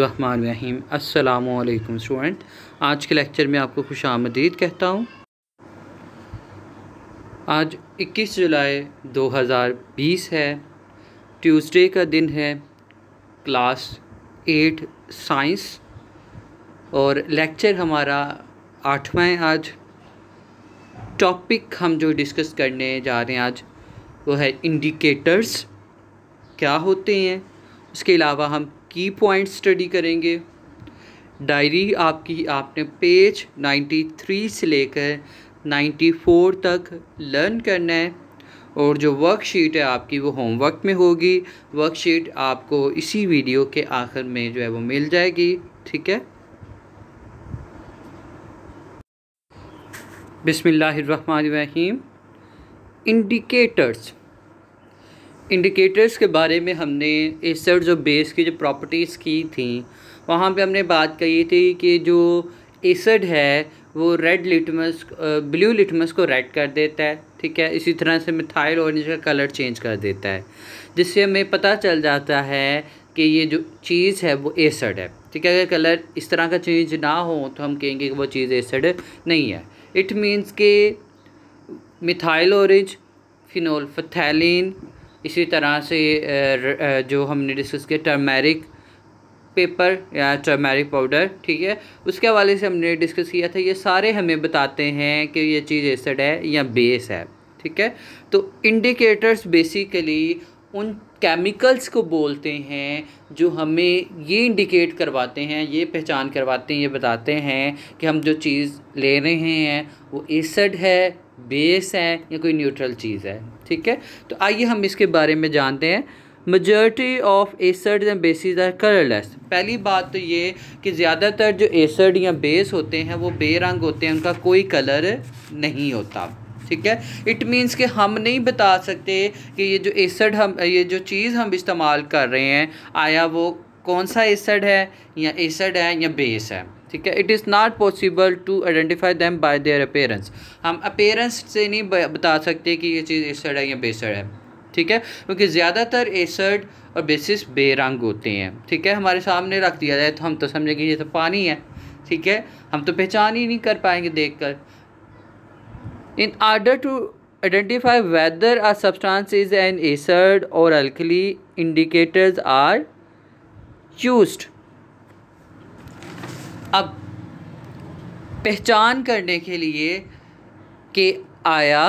रहीम अस्सलाम स्टूडेंट आज के लेक्चर में आपको खुश आमदीद कहता हूँ आज 21 जुलाई 2020 है ट्यूसडे का दिन है क्लास एट साइंस और लेक्चर हमारा आठवां है आज टॉपिक हम जो डिस्कस करने जा रहे हैं आज वो है इंडिकेटर्स क्या होते हैं उसके अलावा हम की पॉइंट स्टडी करेंगे डायरी आपकी आपने पेज 93 से लेकर 94 तक लर्न करना है और जो वर्कशीट है आपकी वो होमवर्क में होगी वर्कशीट आपको इसी वीडियो के आखिर में जो है वो मिल जाएगी ठीक है बिसमीम इंडिकेटर्स इंडिकेटर्स के बारे में हमने एसेट्स जो बेस की जो प्रॉपर्टीज़ की थी वहाँ पे हमने बात कही थी कि जो एसड है वो रेड लिटमस ब्लू लिटमस को रेड कर देता है ठीक है इसी तरह से मिथाइल ऑरेंज का कलर चेंज कर देता है जिससे हमें पता चल जाता है कि ये जो चीज़ है वो एसड है ठीक है अगर कलर इस तरह का चेंज ना हो तो हम कहेंगे कि वो चीज़ एसड नहीं है इट मीन्स के मिथाइल ऑरेंज फिनोल फथैलिन इसी तरह से जो हमने डिस्कस किया टर्मेरिक पेपर या टर्मेरिक पाउडर ठीक है उसके हवाले से हमने डिस्कस किया था ये सारे हमें बताते हैं कि ये चीज़ एसड है या बेस है ठीक है तो इंडिकेटर्स बेसिकली उन केमिकल्स को बोलते हैं जो हमें ये इंडिकेट करवाते हैं ये पहचान करवाते हैं ये बताते हैं कि हम जो चीज़ ले रहे हैं वो एसड है बेस है या कोई न्यूट्रल चीज़ है ठीक है तो आइए हम इसके बारे में जानते हैं मजॉरिटी ऑफ एसड या बेसिस आर कलरलेस पहली बात तो ये कि ज़्यादातर जो एसड या बेस होते हैं वो बेरंग होते हैं उनका कोई कलर नहीं होता ठीक है इट मीन्स कि हम नहीं बता सकते कि ये जो एसड हम ये जो चीज़ हम इस्तेमाल कर रहे हैं आया वो कौन सा एसड है या एसड है या बेस है ठीक है it is not possible to identify them by their appearance हम अपेयरेंस से नहीं बता सकते कि ये चीज़ एसड है या बेसड है ठीक है क्योंकि ज़्यादातर एसड और बेसिस बेरंग होते हैं ठीक है हमारे सामने रख दिया जाए तो हम तो समझेंगे ये तो पानी है ठीक है हम तो पहचान ही नहीं कर पाएंगे देख कर in order to identify whether our substance is an acid और अल्कली इंडिकेटर्स आर यूज्ड अब पहचान करने के लिए कि आया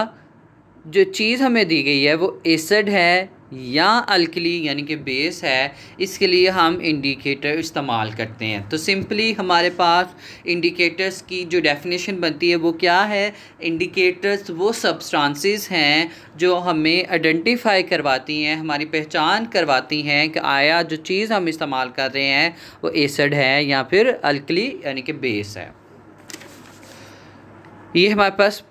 जो चीज़ हमें दी गई है वो एसिड है या अल्कली यानी कि बेस है इसके लिए हम इंडिकेटर इस्तेमाल करते हैं तो सिंपली हमारे पास इंडिकेटर्स की जो डेफिनेशन बनती है वो क्या है इंडिकेटर्स वो सब्सटेंसेस हैं जो हमें आइडेंटिफाई करवाती हैं हमारी पहचान करवाती हैं कि आया जो चीज़ हम इस्तेमाल कर रहे हैं वो एसड है या फिर अल्कली यानी कि बेस है ये हमारे पास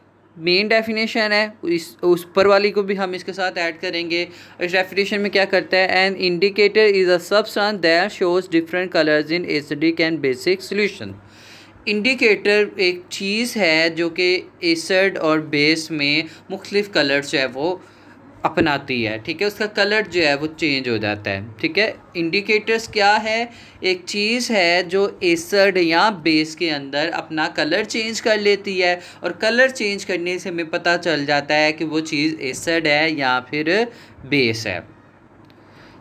मेन डेफिनेशन है इस ऊपर वाली को भी हम इसके साथ ऐड करेंगे इस डेफिनेशन में क्या करता है and indicator is a substance that shows different colours in acidic and basic solution indicator एक चीज़ है जो कि एसड और बेस में मुख्तलिफ़ कलर्स जो है वो अपनाती है ठीक है उसका कलर जो है वो चेंज हो जाता है ठीक है इंडिकेटर्स क्या है एक चीज़ है जो एसड या बेस के अंदर अपना कलर चेंज कर लेती है और कलर चेंज करने से हमें पता चल जाता है कि वो चीज़ एसड है या फिर बेस है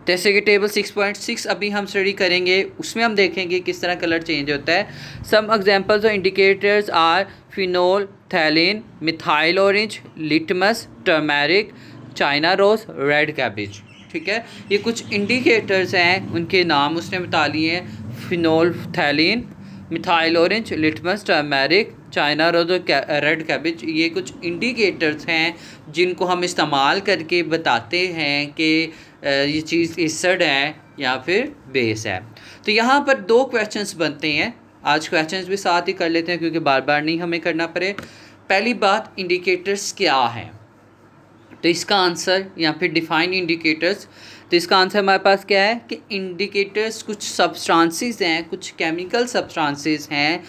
जैसे कि टेबल 6.6 अभी हम स्टडी करेंगे उसमें हम देखेंगे किस तरह कलर चेंज होता है सम एग्जांपल्स और indicators are phenolphthalein methyl orange litmus turmeric China rose red cabbage ठीक है ये कुछ इंडिकेटर्स हैं उनके नाम उसने बता लिए हैं phenolphthalein methyl orange litmus turmeric China rose और रेड कैबेज ये कुछ इंडिकेटर्स हैं जिनको हम इस्तेमाल करके बताते हैं कि ये चीज़ इसड है या फिर बेस है तो यहाँ पर दो क्वेश्चंस बनते हैं आज क्वेश्चंस भी साथ ही कर लेते हैं क्योंकि बार बार नहीं हमें करना पड़े पहली बात इंडिकेटर्स क्या हैं तो इसका आंसर या फिर डिफाइन इंडिकेटर्स तो इसका आंसर हमारे पास क्या है कि इंडिकेटर्स कुछ सब्सटेंसेस हैं कुछ केमिकल सब्सटेंसेस हैं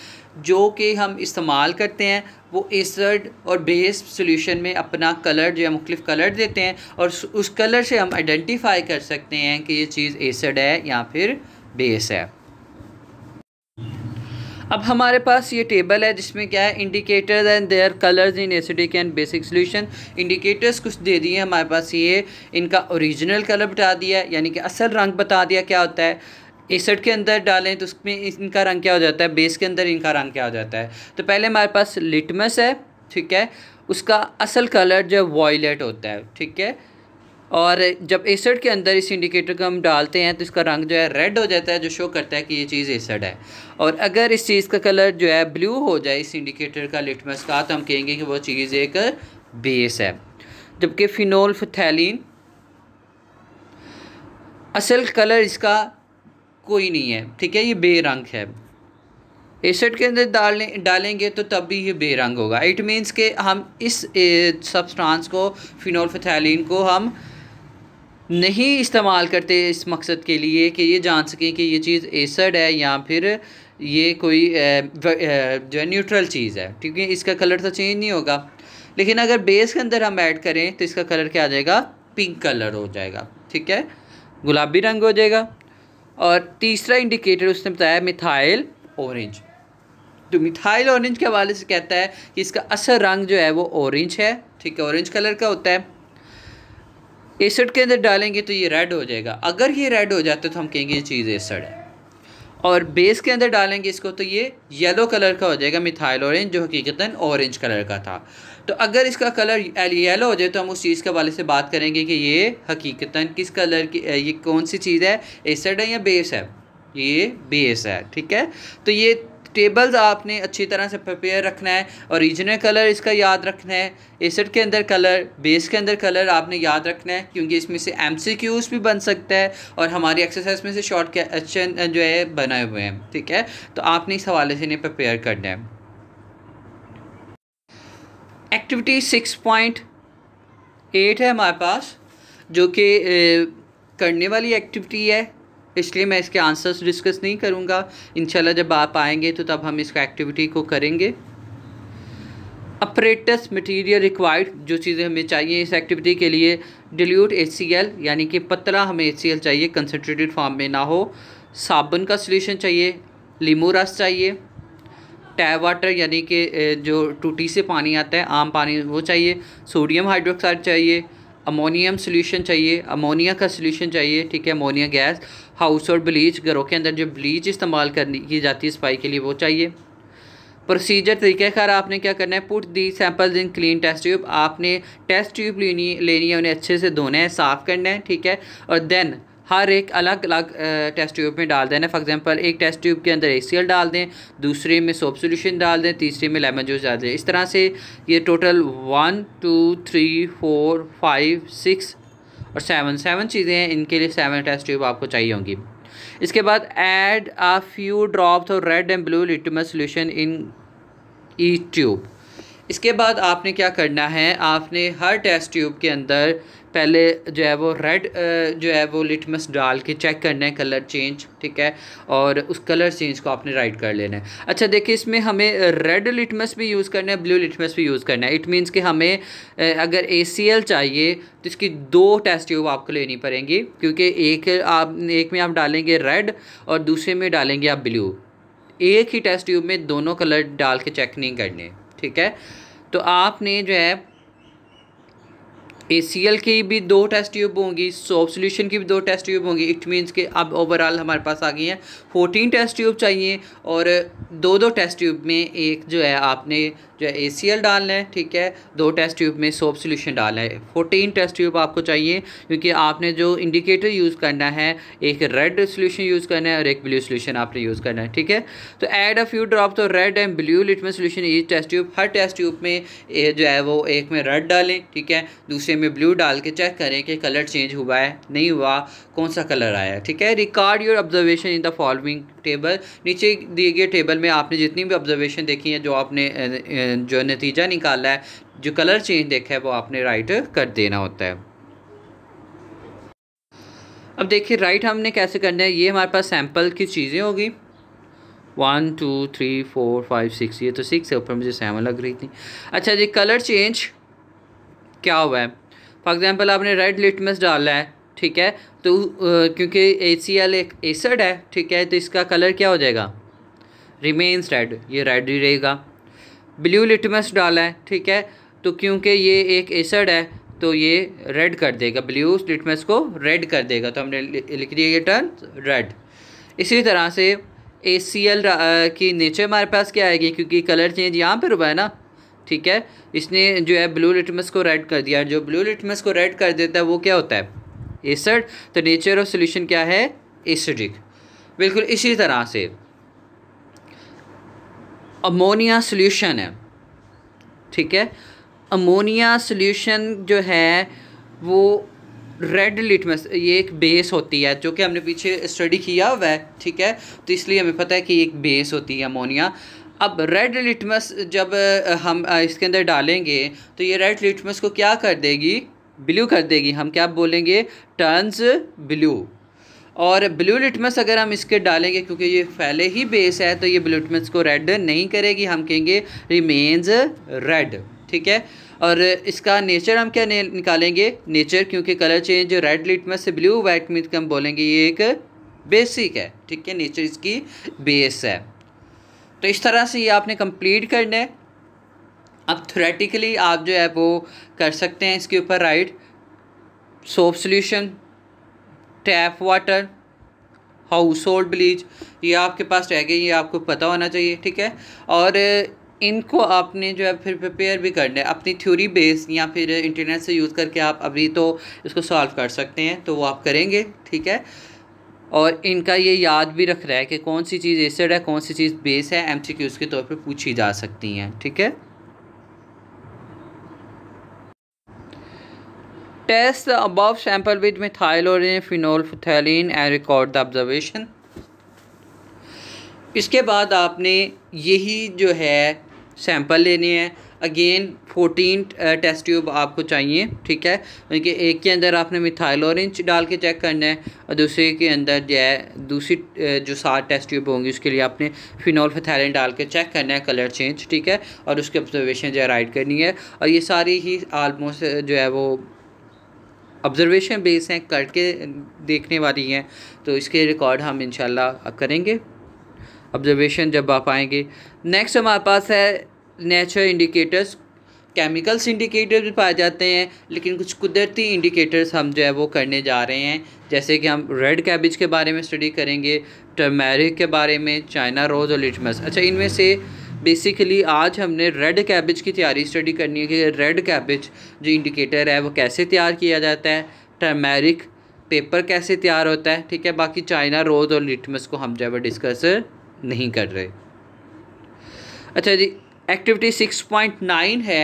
जो कि हम इस्तेमाल करते हैं वो एसड और बेस सोल्यूशन में अपना कलर जो है मुख्तफ कलर देते हैं और उस कलर से हम आइडेंटिफाई कर सकते हैं कि ये चीज़ एसड है या फिर बेस है अब हमारे पास ये टेबल है जिसमें क्या है indicators and their colours in acidic and basic solution indicators कुछ दे दिए हमारे पास ये इनका ओरिजिनल कलर बता दिया यानी कि असल रंग बता दिया क्या होता है एसिड के अंदर डालें तो उसमें इनका रंग क्या हो जाता है बेस के अंदर इनका रंग क्या हो जाता है तो पहले हमारे पास लिटमस है ठीक है उसका असल कलर जो वॉयलेट होता है ठीक है और जब एसड के अंदर इस इंडिकेटर को हम डालते हैं तो इसका रंग जो है रेड हो जाता है जो शो करता है कि ये चीज़ एसड है और अगर इस चीज़ का कलर जो है ब्लू हो जाए इस इंडिकेटर का लिटमस का तो हम कहेंगे कि वो चीज़ एक बेस है जबकि फिनोल फथैलिन असल कलर इसका कोई नहीं है ठीक है ये बेरंग है एसड के अंदर डालने डालेंगे तो तब भी ये बेरंग होगा इट मीन्स के हम इस सब्सटेंस को फिनोल फथैलिन को हम नहीं इस्तेमाल करते इस मकसद के लिए कि ये जान सकें कि ये चीज़ एसड है या फिर ये कोई जो है न्यूट्रल चीज़ है ठीक है इसका कलर तो चेंज नहीं होगा लेकिन अगर बेस के अंदर हम ऐड करें तो इसका कलर क्या आ जाएगा पिंक कलर हो जाएगा ठीक है गुलाबी रंग हो जाएगा और तीसरा इंडिकेटर उसने बताया मिथाइल ऑरेंज तो मिथाइल ऑरेंज के हवाले से कहता है कि इसका असर रंग जो है वो ऑरेंज है ठीक है ऑरेंज कलर का होता है एसड के अंदर डालेंगे तो ये रेड हो जाएगा अगर ये रेड हो जाता है तो हम कहेंगे ये चीज़ एसड है और बेस के अंदर डालेंगे इसको तो ये येलो कलर का हो जाएगा मिथाइल ऑरेंज जो हकीकता ऑरेंज कलर का था तो अगर इसका कलर येलो हो जाए तो हम उस चीज़ के वाले से बात करेंगे कि ये हकीकता किस कलर की ये कौन सी चीज़ है एसड है या बेस है ये बेस है ठीक है तो ये टेबल्स आपने अच्छी तरह से प्रिपेयर रखना है औरिजिनल कलर इसका याद रखना है एसेट के अंदर कलर बेस के अंदर कलर आपने याद रखना है क्योंकि इसमें से एम भी बन सकता है और हमारी एक्सरसाइज में से शॉर्ट क्वेश्चन जो है बनाए हुए हैं ठीक है तो आपने इस हवाले से इन्हें प्रिपेयर करना है एक्टिविटी सिक्स पॉइंट एट है हमारे पास जो कि करने वाली एक्टिविटी है इसलिए मैं इसके आंसर्स डिस्कस नहीं करूँगा इन जब आप आएंगे तो तब हम इसका एक्टिविटी को करेंगे अपरेटस मटेरियल रिक्वायर्ड जो चीज़ें हमें चाहिए इस एक्टिविटी के लिए डिल्यूट एच यानी कि पतला हमें एच चाहिए कंसनट्रेटेड फॉर्म में ना हो साबुन का सोल्यूशन चाहिए लीमू रस चाहिए टैप वाटर यानी कि जो टूटी से पानी आता है आम पानी वो चाहिए सोडियम हाइड्रोक्साइड चाहिए अमोनियम सोल्यूशन चाहिए अमोनिया का सोल्यूशन चाहिए ठीक है अमोनिया गैस हाउस और ब्लीच घरों के अंदर जो ब्लीच इस्तेमाल करनी की जाती है सफाई के लिए वो चाहिए प्रोसीजर तरीक़ाकार आपने क्या करना है put the samples in clean test tube आपने टेस्ट ट्यूब लेनी लेनी है उन्हें अच्छे से धोना है साफ़ करना है ठीक है और देन हर एक अलग अलग टेस्ट ट्यूब में डाल देना फॉर एग्जांपल एक टेस्ट ट्यूब के अंदर एसीएल डाल दें दूसरे में सोप सोल्यूशन डाल दें तीसरे में लेमन जूस डाल दें इस तरह से ये total one two three four five six और सेवन सेवन चीज़ें हैं इनके लिए सेवन टेस्ट ट्यूब आपको चाहिए होंगी इसके बाद add a few drops of red and blue litmus solution in each tube इसके बाद आपने क्या करना है आपने हर टेस्ट ट्यूब के अंदर पहले जो है वो रेड जो है वो लिटमस डाल के चेक करना है कलर चेंज ठीक है और उस कलर चेंज को आपने राइट कर लेना है अच्छा देखिए इसमें हमें रेड लिटमस भी यूज़ करना है ब्लू लिटमस भी यूज़ करना है इट मीन्स कि हमें अगर ए चाहिए तो इसकी दो टेस्ट ट्यूब आपको लेनी पड़ेंगी क्योंकि एक आप एक में आप डालेंगे रेड और दूसरे में डालेंगे आप ब्लू एक ही टेस्ट ट्यूब में दोनों कलर डाल के चेक नहीं करने ठीक है तो आपने जो है ए सी एल की भी दो टेस्ट ट्यूब होंगी सोप सोल्यूशन की भी दो टेस्ट ट्यूब होंगी इट मीन्स के अब ओवरऑल हमारे पास आ गई हैं फोर्टीन टेस्ट ट्यूब चाहिए और दो दो टेस्ट ट्यूब में एक जो है आपने जो है ए सी एल डालना है ठीक है दो टेस्ट ट्यूब में सोप सोल्यूशन डालना है फोर्टीन टेस्ट ट्यूब आपको चाहिए क्योंकि आपने जो इंडिकेटर यूज़ करना है एक रेड सोल्यूशन यूज़ करना है और एक ब्लू सोल्यूशन आपने यूज़ करना है ठीक है तो add a few drop to red and blue litmus solution each test tube हर टेस्ट ट्यूब में जो है वो एक में रेड डालें ठीक है दूसरे हिस्से में ब्लू डाल के चेक करें कि कलर चेंज हुआ है नहीं हुआ कौन सा कलर आया ठीक है record your observation in the following table नीचे दिए गए टेबल में आपने जितनी भी ऑब्जर्वेशन देखी है जो आपने जो नतीजा निकाला है जो कलर चेंज देखा है वो आपने राइट कर देना होता है अब देखिए राइट हमने कैसे करना है ये हमारे पास सैम्पल की चीज़ें होगी one two three four five six ये तो सिक्स है ऊपर मुझे सेवन लग रही थी अच्छा जी कलर चेंज क्या हुआ है फॉर एग्ज़ाम्पल आपने रेड लिटमस डालना है ठीक है तो क्योंकि ए सी एल एक एसड है ठीक है तो इसका कलर क्या हो जाएगा रिमेन्स रेड ये रेड ही रहेगा ब्लू लिटमस डाला है ठीक है तो क्योंकि ये एक एसड है तो ये रेड कर देगा ब्लू लिटमस को रेड कर देगा तो हमने लिख दिया ये टर्न रेड इसी तरह से ए सी एल की नेचर हमारे पास क्या आएगी क्योंकि कलर चेंज यहाँ पर हुआ है ना ठीक है इसने जो है ब्लू लिटमस को रेड कर दिया जो ब्लू लिटमस को रेड कर देता है वो क्या होता है एसड तो नेचर ऑफ सोल्यूशन क्या है एसिडिक बिल्कुल इसी तरह से अमोनिया सोल्यूशन है ठीक है अमोनिया सोल्यूशन जो है वो रेड लिटमस ये एक बेस होती है जो कि हमने पीछे स्टडी किया हुआ है ठीक है तो इसलिए हमें पता है कि एक बेस होती है अमोनिया अब रेड लिटमस जब हम इसके अंदर डालेंगे तो ये रेड लिटमस को क्या कर देगी ब्लू कर देगी हम क्या बोलेंगे टर्न्स ब्लू और ब्लू लिटमस अगर हम इसके डालेंगे क्योंकि ये पहले ही बेस है तो ये ब्लू लिटमस को रेड नहीं करेगी हम कहेंगे रिमेन्स रेड ठीक है और इसका नेचर हम क्या निकालेंगे नेचर क्योंकि कलर चेंज रेड लिटमस से ब्लू वाइट मिथ हम बोलेंगे ये एक बेसिक है ठीक है नेचर इसकी बेस है तो इस तरह से ये आपने कंप्लीट करना है अब थ्रेटिकली आप जो है वो कर सकते हैं इसके ऊपर right soap solution tap water household bleach ये आपके पास रह गए ये आपको पता होना चाहिए ठीक है और इनको आपने जो है फिर प्रिपेयर भी करना है अपनी थ्योरी बेस या फिर इंटरनेट से यूज़ करके आप अभी तो इसको सॉल्व कर सकते हैं तो वो आप करेंगे ठीक है और इनका ये याद भी रख रहा है कि कौन सी चीज़ एसिड है कौन सी चीज़ बेस है एम सी क्यूज़ के तौर पर पूछी जा सकती हैं ठीक है test above sample with methyl और phenolphthalein and record the observation इसके बाद आपने यही जो है सैंपल लेने हैं अगेन फोर्टीन टेस्ट ट्यूब आपको चाहिए ठीक है क्योंकि एक के अंदर आपने मिथाइल ऑरेंज डाल के चेक करना है और दूसरे के अंदर जो है दूसरी जो सात टेस्ट ट्यूब होंगी उसके लिए आपने फिनॉल फथैलिन डाल के चेक करना है कलर चेंज ठीक है और उसकी ऑब्जर्वेशन जो है राइड करनी है और ये सारी ही आलमोस्ट जो है वो ऑब्जर्वेशन बेस हैं के देखने वाली हैं तो इसके रिकॉर्ड हम इनशाला करेंगे ऑब्जर्वेशन जब आप आएंगे नेक्स्ट हमारे पास है नेचुरल इंडिकेटर्स केमिकल्स इंडिकेटर भी पाए जाते हैं लेकिन कुछ कुदरती इंडिकेटर्स हम जो है वो करने जा रहे हैं जैसे कि हम रेड कैबिज के बारे में स्टडी करेंगे टर्मेरिक के बारे में चाइना रोज़ और लिटमस अच्छा इनमें से बेसिकली आज हमने रेड कैबिज की तैयारी स्टडी करनी है कि रेड कैबिज जो इंडिकेटर है वो कैसे तैयार किया जाता है टर्मेरिक पेपर कैसे तैयार होता है ठीक है बाकी चाइना रोज़ और लिटमस को हम जो है वो डिस्कस नहीं कर रहे अच्छा जी एक्टिविटी सिक्स पॉइंट नाइन है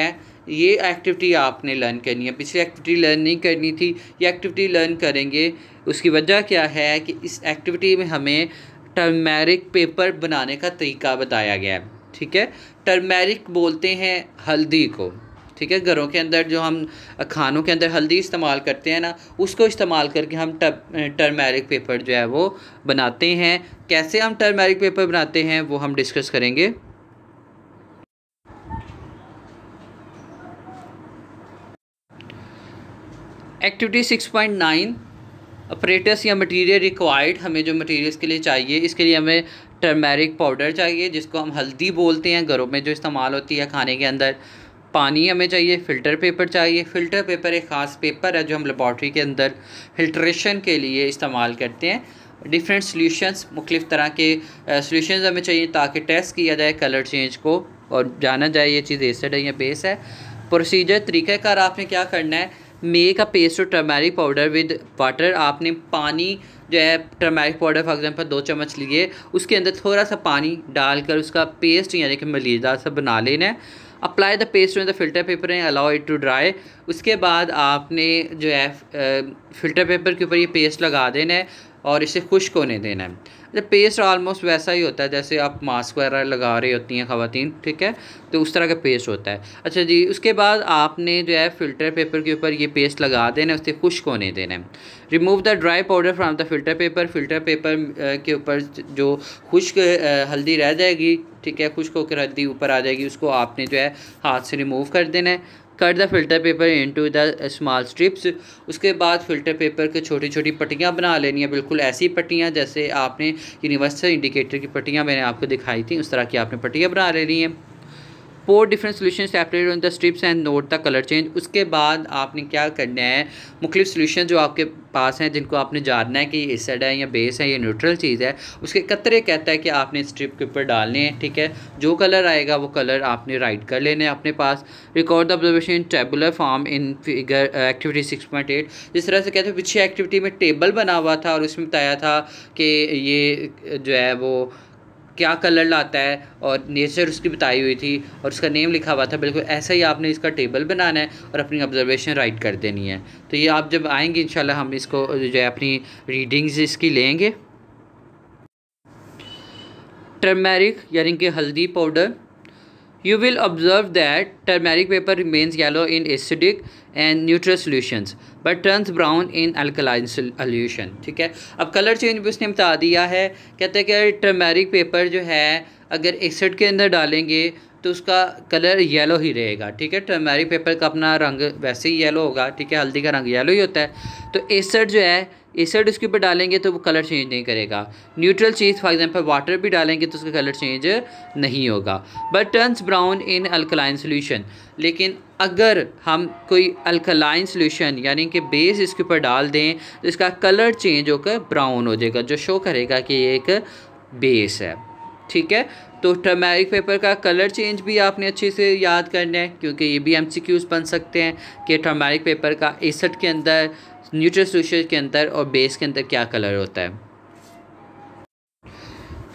ये एक्टिविटी आपने लर्न करनी है पिछली एक्टिविटी लर्न नहीं करनी थी ये एक्टिविटी लर्न करेंगे उसकी वजह क्या है कि इस एक्टिविटी में हमें टर्मेरिक पेपर बनाने का तरीका बताया गया है ठीक है टर्मेरिक बोलते हैं हल्दी को ठीक है घरों के अंदर जो हम खानों के अंदर हल्दी इस्तेमाल करते हैं ना उसको इस्तेमाल करके हम टर्मेरिक पेपर जो है वो बनाते हैं कैसे हम टर्मेरिक पेपर बनाते हैं वो हम डिस्कस करेंगे activity six point nine apparatus या मटेरियल रिक्वायर्ड हमें जो मटेरियल्स के लिए चाहिए इसके लिए हमें टर्मेरिक पाउडर चाहिए जिसको हम हल्दी बोलते हैं घरों में जो इस्तेमाल होती है खाने के अंदर पानी हमें चाहिए फ़िल्टर पेपर चाहिए फ़िल्टर पेपर एक ख़ास पेपर है जो हम लेबॉर्ट्री के अंदर फिल्ट्रेशन के लिए इस्तेमाल करते हैं डिफरेंट सॉल्यूशंस मुख्तलिफ़ तरह के सॉल्यूशंस हमें चाहिए ताकि टेस्ट किया जाए कलर चेंज को और जाना जाए ये चीज़ एसड है या बेस है प्रोसीजर तरीक़ाकार आपने क्या करना है make a paste turmeric powder with water आपने पानी जो है टर्मेरिक पाउडर फॉर एग्जांपल दो चम्मच लिए उसके अंदर थोड़ा सा पानी डालकर उसका पेस्ट यानी कि मलीदा सा बना लेना है apply the paste with the filter paper and allow it to dry उसके बाद आपने जो है फिल्टर पेपर के ऊपर ये पेस्ट लगा देना है और इसे खुश्क होने देना है जब पेस्ट ऑलमोस्ट वैसा ही होता है जैसे आप मास्क वगैरह लगा रही होती हैं खातन ठीक है तो उस तरह का पेस्ट होता है अच्छा जी उसके बाद आपने जो है फ़िल्टर पेपर के ऊपर ये पेस्ट लगा देना उससे खुश्क होने देना है remove the dry powder from the filter paper filter paper के ऊपर जो खुश्क हल्दी रह जाएगी ठीक है खुश्क होकर हल्दी ऊपर आ जाएगी उसको आपने जो है हाथ से रिमूव कर देना है cut the filter paper into the small strips उसके बाद फिल्टर पेपर की छोटी छोटी पट्टियाँ बना लेनी है बिल्कुल ऐसी पट्टियाँ जैसे आपने यूनिवर्सल इंडिकेटर की पट्टियाँ मैंने आपको दिखाई थी उस तरह की आपने पट्टियाँ बना लेनी है four different solution separate on the strips and note the colour change उसके बाद आपने क्या करना है मुख्तु सोल्यूशन जो आपके पास हैं जिनको आपने जानना है कि ये एसिड है या बेस है या न्यूट्रल चीज़ है उसके कतरे कहता है कि आपने स्ट्रिप के ऊपर डालने हैं ठीक है जो कलर आएगा वो कलर आपने राइट कर लेने हैं अपने पास record the observation in tabular form in figure activity six point eight जिस तरह से कहते हैं पिछले एक्टिविटी में टेबल बना हुआ था और उसमें बताया था कि ये जो है वो क्या कलर लाता है और नेचर उसकी बताई हुई थी और उसका नेम लिखा हुआ था बिल्कुल ऐसा ही आपने इसका टेबल बनाना है और अपनी ऑब्जर्वेशन राइट कर देनी है तो ये आप जब आएंगे इन हम इसको जो है अपनी रीडिंग्स इसकी लेंगे टर्मेरिक यानी कि हल्दी powder you will observe that turmeric paper remains yellow in acidic and neutral solutions but turns brown in alkaline solution ठीक है अब कलर चेंज भी उसने बता दिया है कहते हैं कि टर्मेरिक पेपर जो है अगर एसिड के अंदर डालेंगे तो उसका कलर येलो ही रहेगा ठीक है टर्मेरिक पेपर का अपना रंग वैसे ही येलो होगा ठीक है हल्दी का रंग येलो ही होता है तो एसड जो है एसड उसके ऊपर डालेंगे तो वो कलर चेंज नहीं करेगा न्यूट्रल चीज़ फॉर एग्जांपल वाटर भी डालेंगे तो उसका कलर चेंज नहीं होगा but turns brown in alkaline solution लेकिन अगर हम कोई अल्कलाइन सोल्यूशन यानी कि बेस इसके ऊपर डाल दें तो इसका कलर चेंज होकर ब्राउन हो जाएगा जो शो करेगा कि ये एक बेस है ठीक है तो टर्मेरिक पेपर का कलर चेंज भी आपने अच्छे से याद करना है क्योंकि ये भी एम बन सकते हैं कि टर्मेरिक पेपर का एसड के अंदर न्यूट्रल के अंदर और बेस के अंदर क्या कलर होता है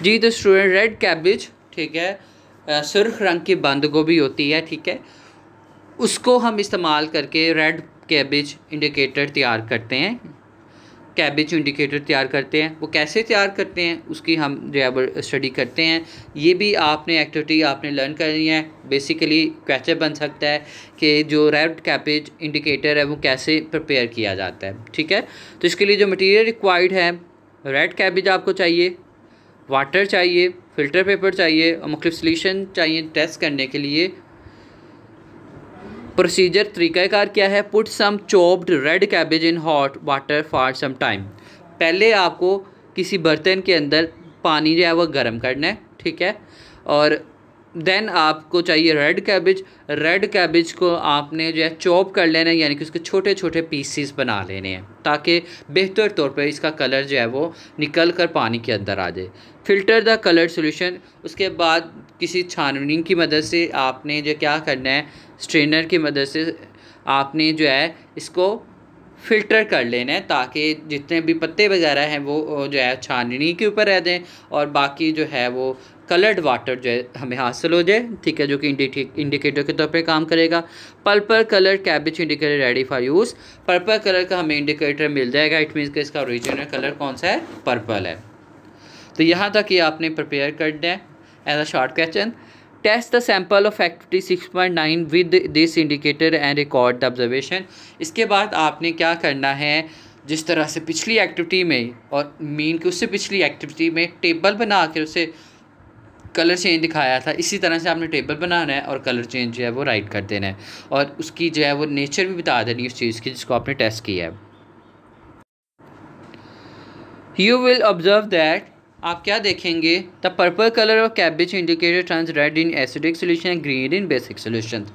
जी तो स्टूडेंट रेड कैबिज ठीक है सुर्ख रंग की बंद गोभी होती है ठीक है उसको हम इस्तेमाल करके रेड कैबिज इंडिकेटर तैयार करते हैं कैबेज इंडिकेटर तैयार करते हैं वो कैसे तैयार करते हैं उसकी हम जो है स्टडी करते हैं ये भी आपने एक्टिविटी आपने लर्न करनी है बेसिकली क्वेश्चन बन सकता है कि जो रेड कैबेज इंडिकेटर है वो कैसे प्रिपेयर किया जाता है ठीक है तो इसके लिए जो मटीरियल रिक्वायर्ड है रेड कैबेज आपको चाहिए वाटर चाहिए फ़िल्टर पेपर चाहिए और मुख्तफ सोल्यूशन चाहिए टेस्ट करने के लिए प्रोसीजर तरीक़ाकार क्या है put some chopped red cabbage in hot water for some time पहले आपको किसी बर्तन के अंदर पानी जो है वह गर्म करना है ठीक है और देन आपको चाहिए रेड कैबेज रेड कैबेज को आपने जो है चॉप कर लेना है यानी कि उसके छोटे छोटे पीसीस बना लेने हैं ताकि बेहतर तौर पर इसका कलर जो है वो निकल कर पानी के अंदर आ जाए फिल्टर द कलर सॉल्यूशन उसके बाद किसी छानबीन की मदद से आपने जो क्या करना है स्ट्रेनर की मदद से आपने जो है इसको फिल्टर कर लेना है ताकि जितने भी पत्ते वगैरह हैं वो जो है छाननी के ऊपर रह दें और बाकी जो है वो कलर्ड वाटर जो है हमें हासिल हो जाए ठीक है जो कि इंडिकेटर के तौर पे काम करेगा purple colour cabbage indicator ready for use purple colour का हमें इंडिकेटर मिल जाएगा इट मीन्स कि इसका ओरिजिनल कलर कौन सा है पर्पल है तो यहाँ तक ये आपने प्रिपेयर कर दें as a short question test Test the sample six point nine with this indicator and record the observation इसके बाद आपने क्या करना है जिस तरह से पिछली एक्टिविटी में और मीन की उससे पिछली एक्टिविटी में टेबल बना कर उसे कलर चेंज दिखाया था इसी तरह से आपने टेबल बनाना है और कलर चेंज जो है वो राइट कर देना है और उसकी जो है वो नेचर भी बता देनी है उस चीज़ की जिसको आपने टेस्ट किया है यू विल ऑब्जर्व दैट आप क्या देखेंगे the purple colour of cabbage indicator turns red in acidic solution and green in basic solution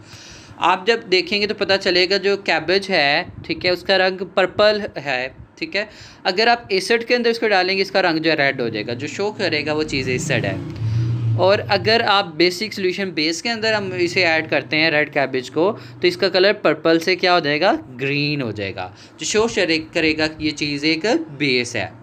आप जब देखेंगे तो पता चलेगा जो कैबेज है ठीक है उसका रंग पर्पल है ठीक है अगर आप एसिड के अंदर इसको डालेंगे इसका रंग जो है रेड हो जाएगा जो शो करेगा वो चीज़ एसिड है और अगर आप बेसिक सोल्यूशन बेस के अंदर हम इसे ऐड करते हैं रेड कैबेज को तो इसका कलर पर्पल से क्या हो जाएगा ग्रीन हो जाएगा जो शो करेगा ये चीज़ एक बेस है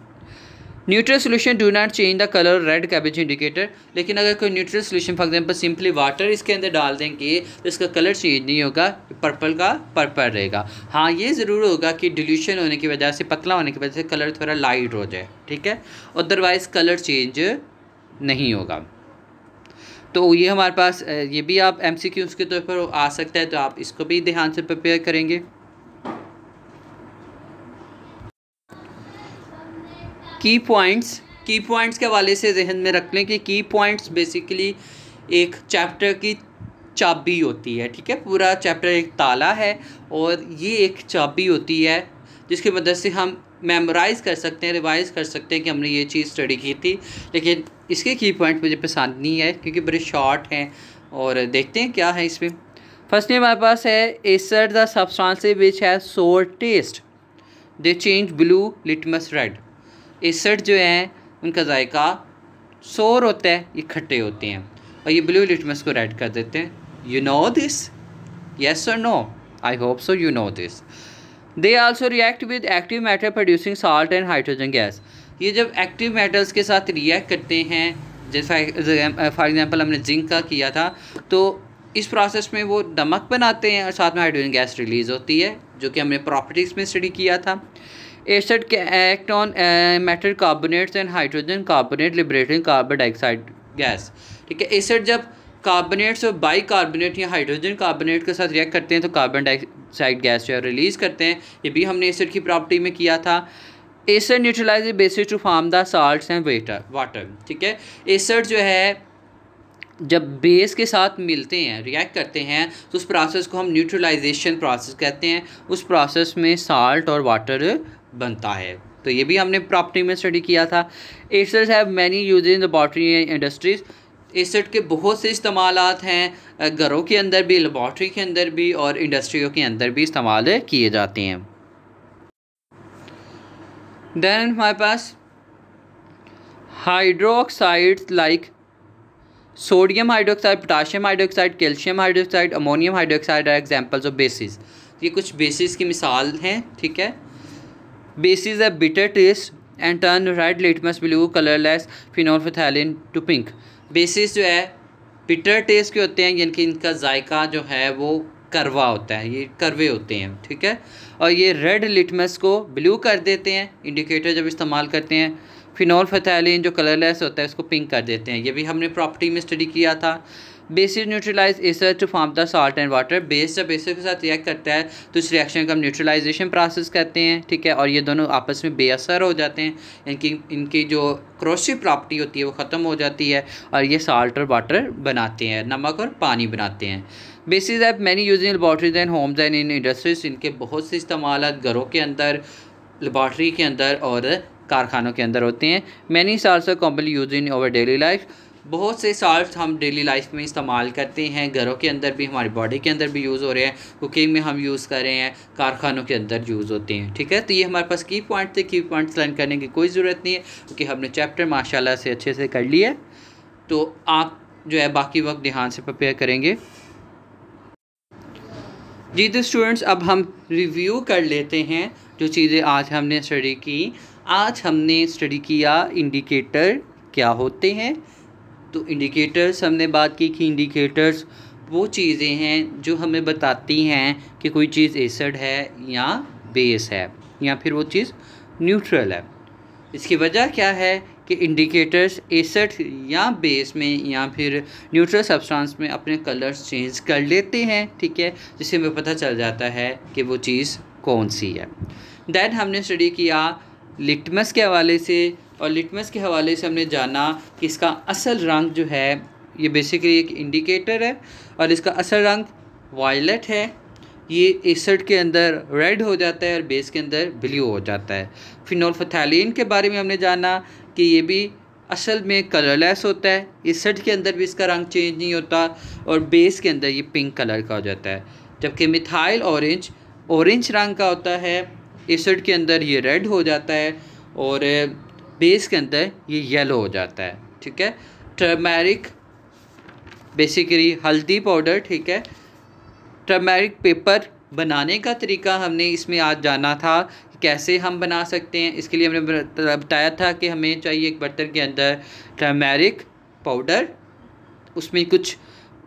neutral solution do not change the colour red cabbage indicator लेकिन अगर कोई neutral solution for example simply water इसके अंदर डाल देंगे तो इसका कलर चेंज नहीं होगा पर्पल का पर्पल रहेगा हाँ ये ज़रूर होगा कि डिल्यूशन होने की वजह से पतला होने की वजह से कलर थोड़ा लाइट हो जाए ठीक है अदरवाइज़ कलर चेंज नहीं होगा तो ये हमारे पास ये भी आप एम सी क्यूज़ के तौर पर आ सकता है तो आप इसको भी ध्यान से प्रिपेयर करेंगे की पॉइंट्स की पॉइंट्स के हवाले से जहन में रख लें कि की पॉइंट्स बेसिकली एक चैप्टर की चाबी होती है ठीक है पूरा चैप्टर एक ताला है और ये एक चाबी होती है जिसकी मदद से हम मेमोराइज़ कर सकते हैं रिवाइज़ कर सकते हैं कि हमने ये चीज़ स्टडी की थी लेकिन इसके की पॉइंट मुझे पसंद नहीं है क्योंकि बड़े शॉर्ट हैं और देखते हैं क्या है इसमें फर्स्टली हमारे पास है एसर द विच है sour taste they change blue litmus red acid जो हैं उनका जायका सोर होता है ये खट्टे होते हैं और ये ब्लू लिटमस को रेड कर देते हैं यू नो दिस येस और no I hope so you know this they also react with active matter producing salt and hydrogen gas ये जब एक्टिव मेटल्स के साथ रिएक्ट करते हैं जैसे फॉर एग्जांपल हमने जिंक का किया था तो इस प्रोसेस में वो नमक बनाते हैं और साथ में हाइड्रोजन गैस रिलीज़ होती है जो कि हमने प्रॉपर्टीज़ में स्टडी किया था एसड के act on metal carbonates and hydrogen carbonate liberating carbon dioxide gas ठीक है एसड जब कार्बोनेट्स और बाई कार्बोनेट या हाइड्रोजन कार्बोनेट के साथ रिएक्ट करते हैं तो कार्बन डाइऑक्साइड गैस जो है रिलीज़ करते हैं ये भी हमने एसड की प्रॉपर्टी में किया था acid neutralise bases to form the salt and water water ठीक है एसड जो है जब बेस के साथ मिलते हैं रिएक्ट करते हैं तो उस प्रोसेस को हम न्यूट्रलाइजेशन प्रोसेस कहते हैं उस प्रोसेस में साल्ट और वाटर बनता है तो ये भी हमने प्रॉपर्टी में स्टडी किया था acids have many uses in laboratory industries acid के बहुत से इस्तेमाल हैं घरों के अंदर भी लेबॉट्री के अंदर भी और इंडस्ट्रियों के अंदर भी इस्तेमाल किए जाते हैं देन हमारे पास hydroxide like sodium hydroxide potassium hydroxide calcium hydroxide ammonium hydroxide are examples of bases ये कुछ बेसिस की मिसाल हैं ठीक है is a bitter taste and turn red litmus blue colourless phenolphthalein to pink bases जो है बिटर टेस्ट के होते हैं यानी कि इनका जायका जो है वो करवा होता है ये करवे होते हैं ठीक है और ये रेड लिटमस को ब्लू कर देते हैं इंडिकेटर जब इस्तेमाल करते हैं फिनॉल फथैलिन जो कलरलेस होता है उसको पिंक कर देते हैं ये भी हमने प्रॉपर्टी में स्टडी किया था बेसिस न्यूट्रलाइज इस to form the salt and water base जब बेसिस के साथ रिएक्ट करता है तो इस रिएक्शन का हम न्यूट्रलाइजेशन प्रोसेस कहते हैं ठीक है और ये दोनों आपस में बेअसर हो जाते हैं इनकी इनकी जो क्रोसिव प्रॉपर्टी होती है वो ख़त्म हो जाती है और ये साल्ट और वाटर बनाते हैं नमक और पानी बनाते हैं bases have many using laboratories and homes and in industries इनके बहुत से इस्तेमाल घरों के अंदर लेबॉट्री के अंदर और कारखानों के अंदर होते हैं many salts company use in our daily life बहुत से साल्ट हम डेली लाइफ में इस्तेमाल करते हैं घरों के अंदर भी हमारी बॉडी के अंदर भी यूज़ हो रहे हैं कुकिंग में हम यूज़ कर रहे हैं कारखानों के अंदर यूज़ होते हैं ठीक है तो ये हमारे पास की पॉइंट थे की पॉइंट्स लर्न करने की कोई ज़रूरत नहीं है क्योंकि हमने चैप्टर माशाला से अच्छे से कर लिया तो आप जो है बाकी वक्त ध्यान से प्रपेयर करेंगे जी तो स्टूडेंट्स अब हम रिव्यू कर लेते हैं जो चीज़ें आज हमने स्टडी की आज हमने स्टडी किया इंडिकेटर क्या होते हैं तो इंडिकेटर्स हमने बात की कि इंडिकेटर्स वो चीज़ें हैं जो हमें बताती हैं कि कोई चीज़ एसड है या बेस है या फिर वो चीज़ न्यूट्रल है इसकी वजह क्या है कि इंडिकेटर्स एसड या बेस में या फिर न्यूट्रल सब्सटेंस में अपने कलर्स चेंज कर लेते हैं ठीक है जिससे हमें पता चल जाता है कि वो चीज़ कौन सी है दैन हमने स्टडी किया लिटमस के हवाले से और लिटमस के हवाले से हमने जाना कि इसका असल रंग जो है ये बेसिकली एक इंडिकेटर है और इसका असल रंग वायलेट है ये एसड के अंदर रेड हो जाता है और बेस के अंदर ब्ल्यू हो जाता है फिनोलफथैलिन के बारे में हमने जाना कि ये भी असल में कलरलेस होता है एसड के अंदर भी इसका रंग चेंज नहीं होता और बेस के अंदर ये पिंक कलर का हो जाता है जबकि मिथाइल ऑरेंज ऑरेंज रंग का होता है एसड के अंदर ये रेड हो जाता है और बेस के अंदर ये येलो हो जाता है ठीक है टर्मेरिक बेसिकली हल्दी पाउडर ठीक है टर्मेरिक पेपर बनाने का तरीका हमने इसमें आज जाना था कैसे हम बना सकते हैं इसके लिए हमने बताया था कि हमें चाहिए एक बर्तन के अंदर टर्मेरिक पाउडर उसमें कुछ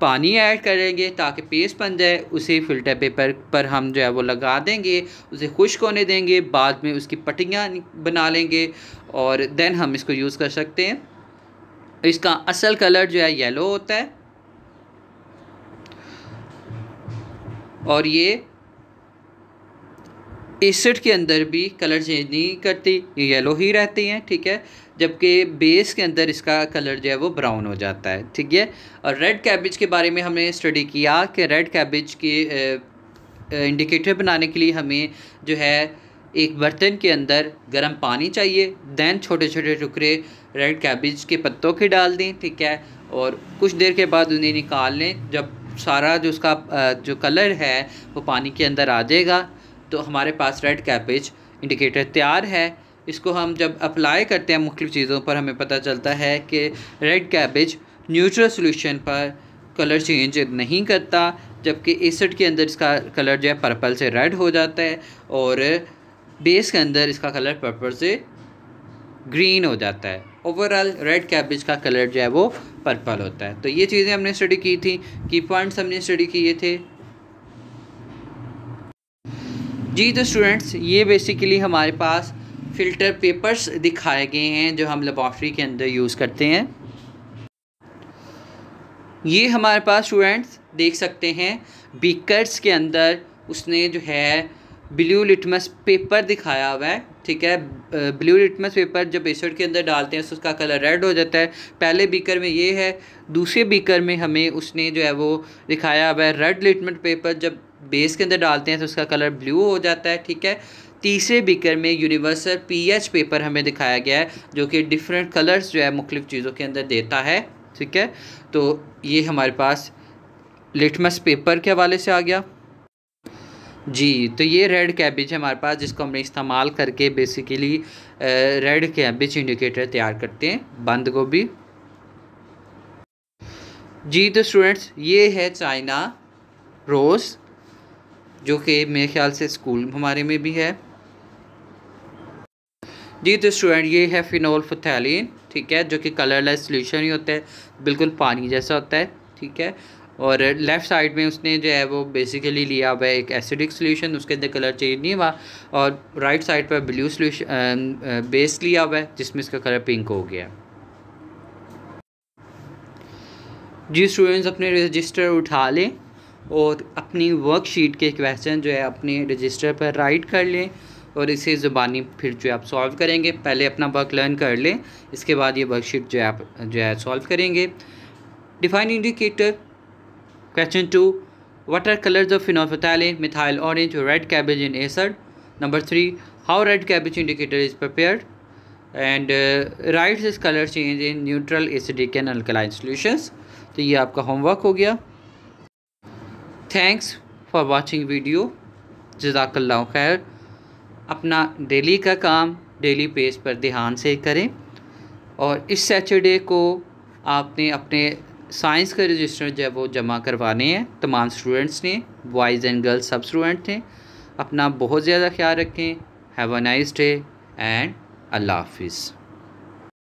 पानी ऐड करेंगे ताकि पेस्ट बन जाए उसे फ़िल्टर पेपर पर हम जो है वो लगा देंगे उसे खुश्क होने देंगे बाद में उसकी पट्टियाँ बना लेंगे और देन हम इसको यूज़ कर सकते हैं इसका असल कलर जो है येलो होता है और ये एसिड के अंदर भी कलर चेंज नहीं करती ये येलो ही रहती हैं ठीक है जबकि बेस के अंदर इसका कलर जो है वो ब्राउन हो जाता है ठीक है और रेड कैबिज के बारे में हमने स्टडी किया कि रेड कैबिज के इंडिकेटर बनाने के लिए हमें जो है एक बर्तन के अंदर गर्म पानी चाहिए दैन छोटे छोटे टुकड़े रेड कैबिज के पत्तों के डाल दें ठीक है और कुछ देर के बाद उन्हें निकाल लें जब सारा जो उसका जो कलर है वो पानी के अंदर आ जाएगा तो हमारे पास रेड कैबिज इंडिकेटर तैयार है इसको हम जब अप्लाई करते हैं मुख्तु चीज़ों पर हमें पता चलता है कि रेड कैबेज न्यूट्रल सोल्यूशन पर कलर चेंज नहीं करता जबकि एसड के अंदर इसका कलर जो है पर्पल से रेड हो जाता है और बेस के अंदर इसका कलर पर्पल से ग्रीन हो जाता है ओवरऑल रेड कैबेज का कलर जो है वो पर्पल होता है तो ये चीज़ें हमने स्टडी की थी की पॉइंट्स हमने स्टडी किए थे जी तो स्टूडेंट्स ये बेसिकली हमारे पास फ़िल्टर पेपर्स दिखाए गए हैं जो हम लेबॉर्ट्री के अंदर यूज़ करते हैं ये हमारे पास स्टूडेंट्स देख सकते हैं बीकर्स के अंदर उसने जो है ब्लू लिटमस पेपर दिखाया हुआ है ठीक है ब्लू लिटमस पेपर जब एसिड के अंदर डालते हैं तो उसका कलर रेड हो जाता है पहले बीकर में ये है दूसरे बीकर में हमें उसने जो है वो दिखाया हुआ है रेड लिटमस पेपर जब बेस के अंदर डालते हैं तो उसका कलर ब्लू हो जाता है ठीक है तीसरे बिकर में यूनिवर्सल पीएच पेपर हमें दिखाया गया है जो कि डिफरेंट कलर्स जो है मुख्तु चीज़ों के अंदर देता है ठीक है तो ये हमारे पास लिटमस पेपर के हवाले से आ गया जी तो ये रेड कैबिज है हमारे पास जिसको हमने इस्तेमाल करके बेसिकली रेड कैबिज इंडिकेटर तैयार करते हैं बंद गोभी जी तो स्टूडेंट्स ये है चाइना रोज़ जो कि मेरे ख्याल से स्कूल हमारे में भी है जी तो स्टूडेंट ये है फिनोल फथैलिन ठीक है जो कि कलरलेस सोल्यूशन ही होता है बिल्कुल पानी जैसा होता है ठीक है और लेफ़्ट साइड में उसने जो है वो बेसिकली लिया हुआ है एक एसिडिक सोल्यूशन उसके अंदर कलर चेंज नहीं हुआ और राइट साइड पर ब्लू सोल्यूशन बेस लिया हुआ है जिसमें इसका कलर पिंक हो गया जी स्टूडेंट्स अपने रजिस्टर उठा लें और अपनी वर्कशीट के क्वेश्चन जो है अपने रजिस्टर पर राइट कर लें और इसे ज़ुबानी फिर जो है आप सॉल्व करेंगे पहले अपना वर्क लर्न कर लें इसके बाद ये वर्कशीट जो है आप जो है सॉल्व करेंगे define indicator question two what are colours of phenolphthalein methyl orange red cabbage in acid number three how red cabbage indicator is prepared and write its colour change in neutral acidic and alkaline solutions तो ये आपका homework हो गया thanks for watching video जजाकल्ला खैर अपना daily का काम डेली पेज पर ध्यान से करें और इस सैटरडे को आपने अपने साइंस का रजिस्टर जो है वो जमा करवाने हैं तमाम स्टूडेंट्स ने बॉयज़ एंड गर्ल्स सब स्टूडेंट ने अपना बहुत ज़्यादा ख्याल रखें have a nice day and अल्लाह हाफिज़